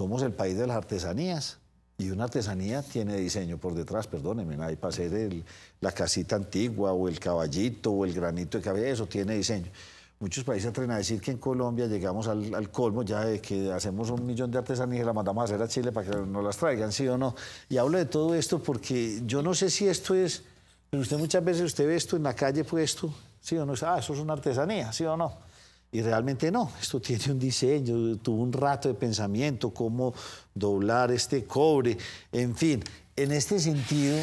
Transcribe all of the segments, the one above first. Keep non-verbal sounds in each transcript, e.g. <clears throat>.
somos el país de las artesanías. Y una artesanía tiene diseño por detrás, perdónenme, hay para hacer la casita antigua o el caballito o el granito de cabeza, eso tiene diseño. Muchos países atreven a decir que en Colombia llegamos al, colmo ya de que hacemos un millón de artesanías y las mandamos a hacer a Chile para que no las traigan, sí o no. Y hablo de todo esto porque yo no sé si esto es, pero usted muchas veces usted ve esto en la calle puesto, sí o no, ah, eso es una artesanía, sí o no. Y realmente no, esto <laughs> tiene un diseño, tuvo un rato de pensamiento, cómo doblar este cobre, en fin, en este sentido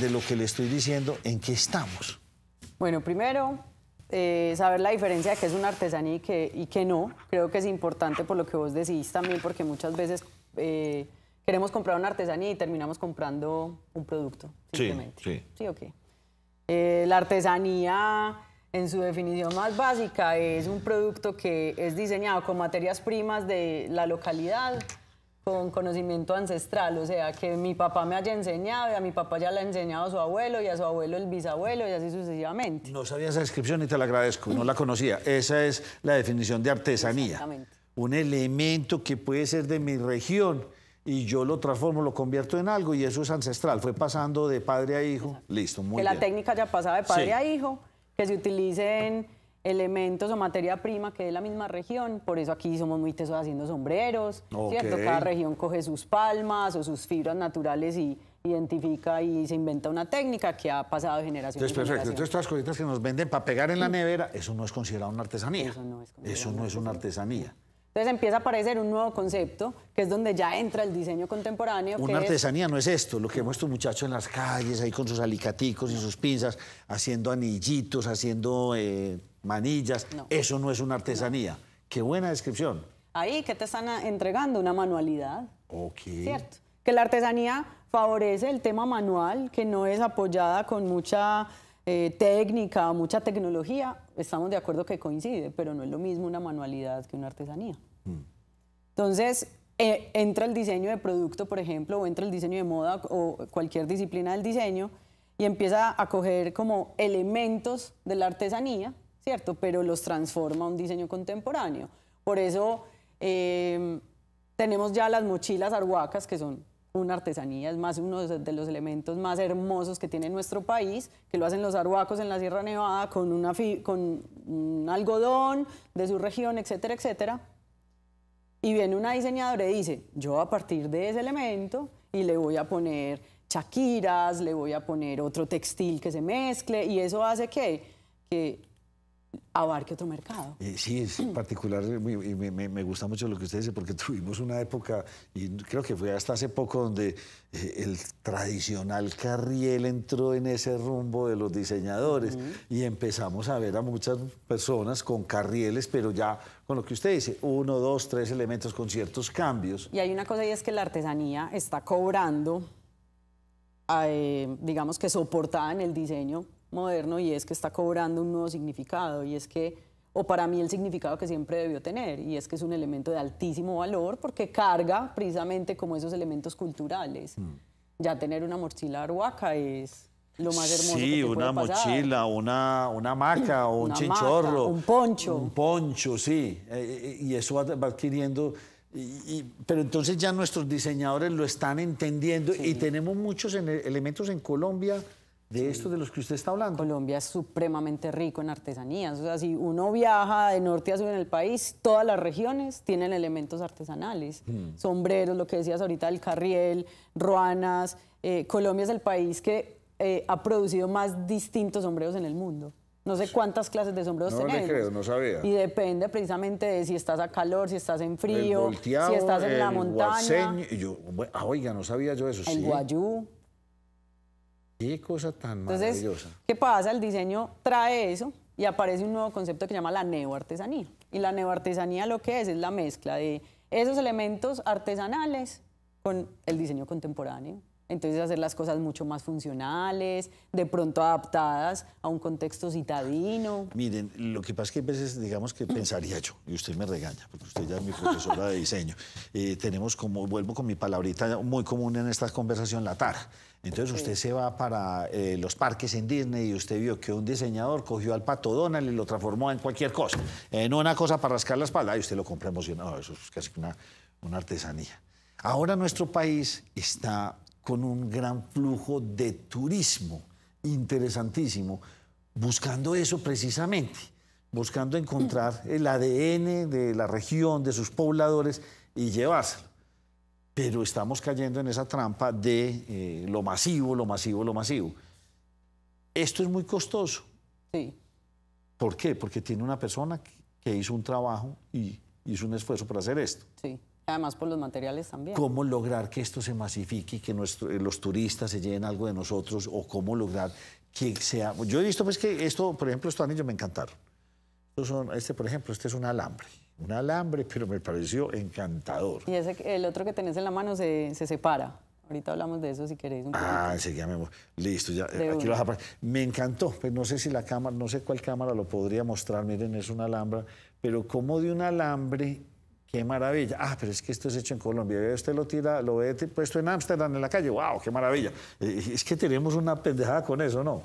de lo que le estoy diciendo, ¿en qué estamos? Bueno, primero, eh, saber la diferencia de qué es una artesanía y qué, y no. Creo que es importante por lo que vos decís también, porque muchas veces eh, queremos comprar una artesanía y terminamos comprando un producto, simplemente. Sí, sí. Sí, ok. Eh, la artesanía en su definición más básica, es un producto que es diseñado con materias primas de la localidad, con conocimiento ancestral, o sea, que mi papá me haya enseñado y a mi papá ya le ha enseñado a su abuelo y a su abuelo el bisabuelo y así sucesivamente. No sabía esa descripción y te la agradezco, no la conocía. Esa es la definición de artesanía. Un elemento que puede ser de mi región y yo lo transformo, lo convierto en algo y eso es ancestral, fue pasando de padre a hijo, listo, muy bien. Que la técnica ya pasaba de padre a hijo que se utilicen elementos o materia prima que es la misma región, por eso aquí somos muy tesos haciendo sombreros, ¿cierto? Cada región coge sus palmas o sus fibras naturales y identifica y se inventa una técnica que ha pasado de generación Entonces, perfecto. Entonces, todas las cositas que nos venden para pegar en la nevera, eso no es considerado una artesanía. Eso no es, eso no es una artesanía. Entonces empieza a aparecer un nuevo concepto, que es donde ya entra el diseño contemporáneo. Una artesanía no es esto, lo que hemos visto muchachos en las calles, ahí con sus alicaticos y sus pinzas, haciendo anillitos, haciendo eh, manillas. Eso no es una artesanía. Qué buena descripción. Ahí, ¿qué te están ah, entregando? Una manualidad. Ok. Cierto. Que la artesanía favorece el tema manual, que no es apoyada con mucha eh, técnica, mucha tecnología, estamos de acuerdo que coincide, pero no es lo mismo una manualidad que una artesanía. Mm. Entonces, eh, entra el diseño de producto, por ejemplo, o entra el diseño de moda o cualquier disciplina del diseño y empieza a coger como elementos de la artesanía, ¿cierto? Pero los transforma a un diseño contemporáneo. Por eso eh, tenemos ya las mochilas arhuacas, que son una artesanía, es más uno de los elementos más hermosos que tiene nuestro país, que lo hacen los arhuacos en la Sierra Nevada con, una con un algodón de su región, etcétera, etcétera. Y viene una diseñadora y dice, yo a partir de ese elemento y le voy a poner chaquiras, le voy a poner otro textil que se mezcle y eso hace que, que abarque otro mercado. Eh, sí, es <clears throat> particular, me, me, gusta mucho lo que usted dice, porque tuvimos una época, y creo que fue hasta hace poco, donde eh, el tradicional carriel entró en ese rumbo de los diseñadores y empezamos a ver a muchas personas con carrieles, pero ya con lo que usted dice, uno, dos, tres elementos con ciertos cambios. Y hay una cosa y es que la artesanía está cobrando, eh, digamos que soportada en el diseño moderno y es que está cobrando un nuevo significado y es que, o para mí el significado que siempre debió tener, y es que es un elemento de altísimo valor porque carga precisamente como esos elementos culturales. Hmm. Ya tener una mochila arhuaca es lo más hermoso. Sí, una mochila, una, una maca o un chinchorro. un poncho. Un poncho, sí. Eh, eh, y eso va, adquiriendo... pero entonces ya nuestros diseñadores lo están entendiendo y tenemos muchos elementos en Colombia de estos de los que usted está hablando. Colombia es supremamente rico en artesanías. O sea, si uno viaja de norte a sur en el país, todas las regiones tienen elementos artesanales. Hmm. Sombreros, lo que decías ahorita, el carriel, ruanas. Eh, Colombia es el país que eh, ha producido más distintos sombreros en el mundo. No sé cuántas clases de sombreros tenemos. No creo, no sabía. Y depende precisamente de si estás a calor, si estás en frío, si estás en la montaña. Guaseño, ah, oiga, no sabía yo eso. El guayú. Qué cosa tan Entonces, ¿Qué pasa? El diseño trae eso y aparece un nuevo concepto que se llama la neoartesanía. Y la neoartesanía lo que es es la mezcla de esos elementos artesanales con el diseño contemporáneo. Entonces hacer las cosas mucho más funcionales, de pronto adaptadas a un contexto citadino. Miren, lo que pasa es que a veces, digamos que pensaría yo, y usted me regaña, porque usted ya es mi profesora de diseño, eh, tenemos como, vuelvo con mi palabrita muy común en esta conversación, la tara. Entonces usted se va para eh, los parques en Disney y usted vio que un diseñador cogió al pato Donald y lo transformó en cualquier cosa, en una cosa para rascar la espalda, y usted lo compra emocionado, eso es casi una, una artesanía. Ahora nuestro país está con un gran flujo de turismo, interesantísimo, buscando eso precisamente, buscando encontrar mm. el ADN de la región, de sus pobladores y llevárselo. Pero estamos cayendo en esa trampa de eh, lo masivo, lo masivo, lo masivo. Esto es muy costoso. Sí. ¿Por qué? Porque tiene una persona que hizo un trabajo y hizo un esfuerzo para hacer esto. Sí. Además por los materiales también. ¿Cómo lograr que esto se masifique y que eh, los turistas se lleven algo de nosotros o cómo lograr que sea... Yo he visto pues que esto, por ejemplo, estos anillos me encantaron. son, este, por ejemplo, este es un alambre. Un alambre, pero me pareció encantador. Y ese, el otro que tenés en la mano se, se separa. Ahorita hablamos de eso si queréis. Un ah, enseguida me Listo, ya. aquí lo Me encantó. Pues no sé si la cámara, no sé cuál cámara lo podría mostrar. Miren, es un alambre. Pero como de un alambre qué maravilla. Ah, pero es que esto es hecho en Colombia. usted lo tira, lo ve puesto en Ámsterdam en la calle. ¡Wow! ¡Qué maravilla! Eh, eh, es que tenemos una pendejada con eso, ¿no?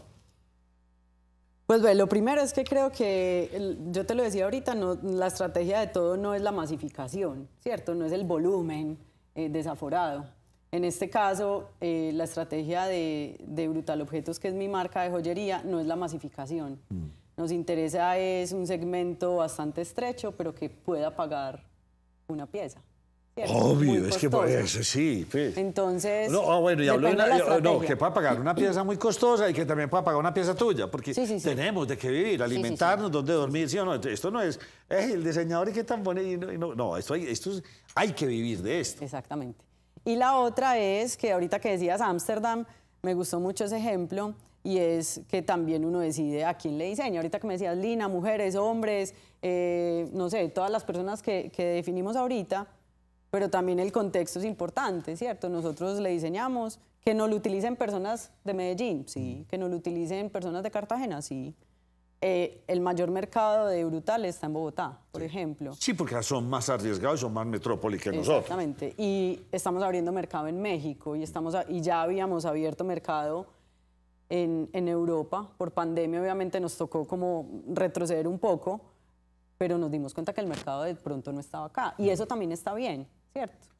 Pues lo primero es que creo que, yo te lo decía ahorita, no, la estrategia de todo no es la masificación, ¿cierto? No es el volumen eh, desaforado. En este caso, la estrategia de, Brutal Objetos, que es mi marca de joyería, no es la masificación. Mm. Nos interesa es un segmento bastante estrecho, pero que pueda pagar una pieza. Obvio, es que por sí. Pues. Entonces. No, ah, bueno, y habló de una. no, que para pagar una pieza muy costosa y que también para pagar una pieza tuya, porque tenemos de qué vivir, alimentarnos, dónde dormir, ¿sí o no? Esto no es. Eh, el diseñador y qué tan bonito. No, no, esto, hay, esto hay que vivir de esto. Exactamente. Y la otra es que ahorita que decías Ámsterdam, me gustó mucho ese ejemplo y es que también uno decide a quién le diseña. Ahorita que me decías, Lina, mujeres, hombres, eh, no sé, todas las personas que, que definimos ahorita, pero también el contexto es importante, ¿cierto? Nosotros le diseñamos que no lo utilicen personas de Medellín, sí, mm. que no lo utilicen personas de Cartagena, sí. Eh, el mayor mercado de Brutal está en Bogotá, por ejemplo. Sí, porque son más arriesgados, son más metrópoli que nosotros. Exactamente. Y estamos abriendo mercado en México y, estamos y ya habíamos abierto mercado en, Europa. Por pandemia obviamente nos tocó como retroceder un poco, pero nos dimos cuenta que el mercado de pronto no estaba acá. Y eso también está bien, ¿cierto?